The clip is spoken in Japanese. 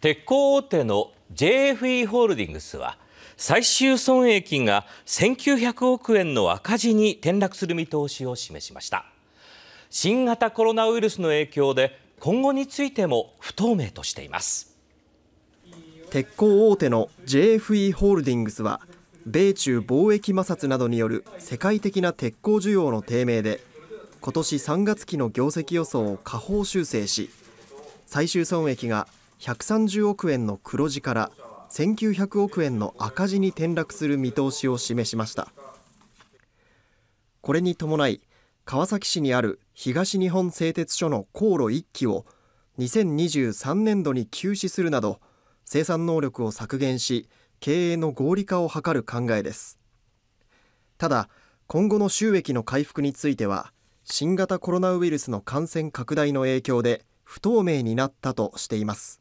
鉄鋼大手の JFE ホールディングスは最終損益が1900億円の赤字に転落する見通しを示しました新型コロナウイルスの影響で今後についても不透明としています鉄鋼大手の JFE ホールディングスは米中貿易摩擦などによる世界的な鉄鋼需要の低迷で今年3月期の業績予想を下方修正し最終損益が130億円の黒字から1900億円の赤字に転落する見通しを示しましたこれに伴い川崎市にある東日本製鉄所の航路1基を2023年度に休止するなど生産能力を削減し経営の合理化を図る考えですただ今後の収益の回復については新型コロナウイルスの感染拡大の影響で不透明になったとしています